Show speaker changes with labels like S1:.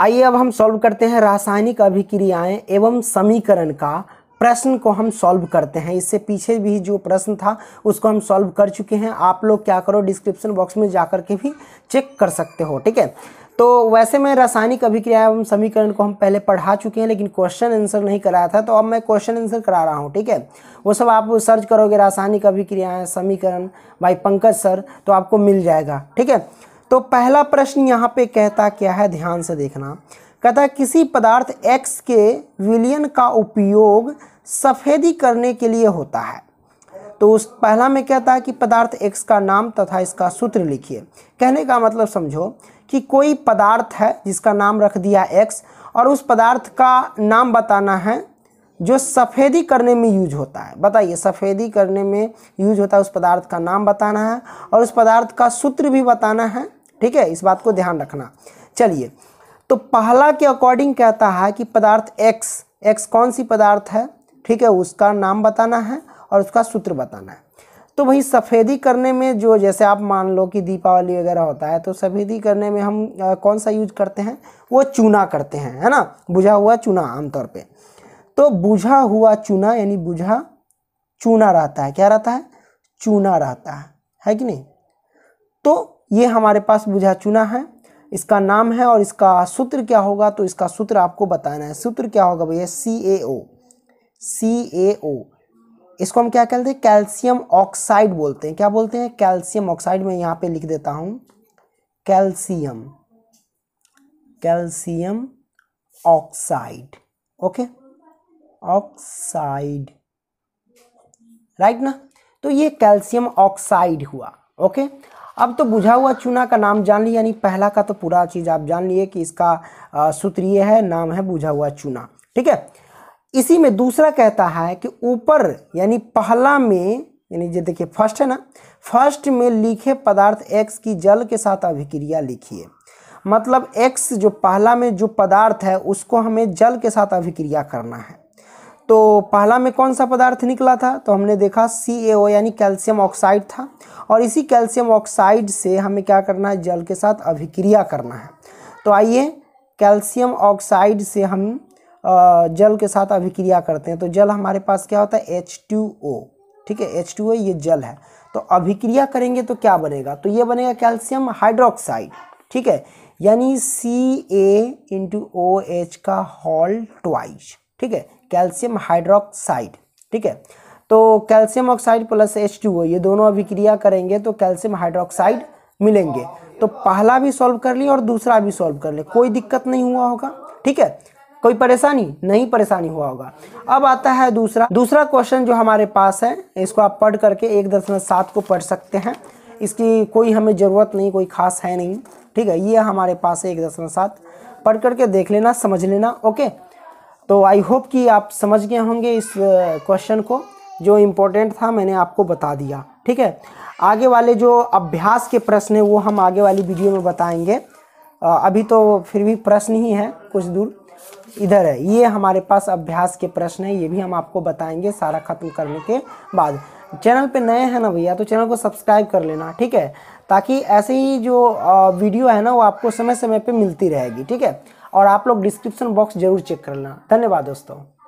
S1: आइए अब हम सॉल्व करते हैं रासायनिक अभिक्रियाएं एवं समीकरण का प्रश्न को हम सॉल्व करते हैं इससे पीछे भी जो प्रश्न था उसको हम सॉल्व कर चुके हैं आप लोग क्या करो डिस्क्रिप्शन बॉक्स में जा कर के भी चेक कर सकते हो ठीक है तो वैसे मैं रासायनिक अभिक्रिया एवं समीकरण को हम पहले पढ़ा चुके हैं लेकिन क्वेश्चन आंसर नहीं कराया था तो अब मैं क्वेश्चन आंसर करा रहा हूँ ठीक है वो सब आप सर्च करोगे रासायनिक अभिक्रियाएँ समीकरण बाई पंकज सर तो आपको मिल जाएगा ठीक है तो पहला प्रश्न यहाँ पे कहता क्या है ध्यान से देखना कहता किसी पदार्थ एक्स के विलियन का उपयोग सफ़ेदी करने के लिए होता है तो उस पहला में कहता है कि पदार्थ एक्स का नाम तथा इसका सूत्र लिखिए कहने का मतलब समझो कि कोई पदार्थ है जिसका नाम रख दिया एक्स और उस पदार्थ का नाम बताना है जो सफ़ेदी करने में यूज होता है बताइए सफ़ेदी करने में यूज होता है उस पदार्थ का नाम बताना है और उस पदार्थ का सूत्र भी बताना है ठीक है इस बात को ध्यान रखना चलिए तो पहला के अकॉर्डिंग कहता है कि पदार्थ एक्स एक्स कौन सी पदार्थ है ठीक है उसका नाम बताना है और उसका सूत्र बताना है तो वही सफ़ेदी करने में जो जैसे आप मान लो कि दीपावली वगैरह होता है तो सफ़ेदी करने में हम आ, कौन सा यूज करते हैं वो चूना करते हैं है ना बुझा हुआ चूना आमतौर पे तो बुझा हुआ चूना यानी बुझा चूना रहता है क्या रहता है चूना रहता है है कि नहीं तो ये हमारे पास बुझा चुना है इसका नाम है और इसका सूत्र क्या होगा तो इसका सूत्र आपको बताना है सूत्र क्या होगा भैया सी ए ओ सी ए ओ इसको हम क्या कहते हैं कैल्शियम ऑक्साइड बोलते हैं क्या बोलते हैं कैल्शियम ऑक्साइड में यहाँ पे लिख देता हूँ calcium calcium oxide okay oxide right ना तो ये कैल्शियम ऑक्साइड हुआ ओके okay? अब तो बुझा हुआ चूना का नाम जान लिए यानी पहला का तो पूरा चीज़ आप जान लिए कि इसका सूत्र ये है नाम है बुझा हुआ चूना ठीक है इसी में दूसरा कहता है कि ऊपर यानी पहला में यानी जो देखिए फर्स्ट है ना फर्स्ट में लिखे पदार्थ एक्स की जल के साथ अभिक्रिया लिखिए मतलब एक्स जो पहला में जो पदार्थ है उसको हमें जल के साथ अभिक्रिया करना है तो पहला में कौन सा पदार्थ निकला था तो हमने देखा सी यानी कैल्शियम ऑक्साइड था और इसी कैल्शियम ऑक्साइड से हमें क्या करना है जल के साथ अभिक्रिया करना है तो आइए कैल्शियम ऑक्साइड से हम जल के साथ अभिक्रिया करते हैं तो जल हमारे पास क्या होता है एच ठीक है एच ये जल है तो अभिक्रिया करेंगे तो क्या बनेगा तो ये बनेगा कैल्शियम हाइड्रोक्साइड ठीक है यानी C A into O H का हॉल ट्वाइस ठीक है कैल्शियम हाइड्रोक्साइड ठीक है तो calcium oxide plus H two ये दोनों अभिक्रिया करेंगे तो कैल्शियम हाइड्रोक्साइड मिलेंगे तो पहला भी सॉल्व कर लिया और दूसरा भी सॉल्व कर लिया कोई दिक्कत नहीं हुआ होगा ठीक है कोई परेशानी नहीं परेशानी हुआ होगा अब आता है दूसरा दूसरा क्वेश्चन जो हमारे पास है इसको आप पढ़ करके एक दशमलव सात को पढ़ सकते हैं इसकी कोई हमें ज़रूरत नहीं कोई खास है नहीं ठीक है ये हमारे पास है एक दशमलव सात पढ़ करके देख लेना समझ लेना ओके तो आई होप कि आप समझ गए होंगे इस क्वेश्चन को जो इम्पोर्टेंट था मैंने आपको बता दिया ठीक है आगे वाले जो अभ्यास के प्रश्न हैं वो हम आगे वाली वीडियो में बताएंगे अभी तो फिर भी प्रश्न ही है कुछ दूर इधर है ये हमारे पास अभ्यास के प्रश्न है ये भी हम आपको बताएंगे सारा ख़त्म करने के बाद चैनल पे नए हैं ना भैया तो चैनल को सब्सक्राइब कर लेना ठीक है ताकि ऐसे ही जो वीडियो है ना वो आपको समय समय पे मिलती रहेगी ठीक है और आप लोग डिस्क्रिप्शन बॉक्स जरूर चेक कर लेना धन्यवाद दोस्तों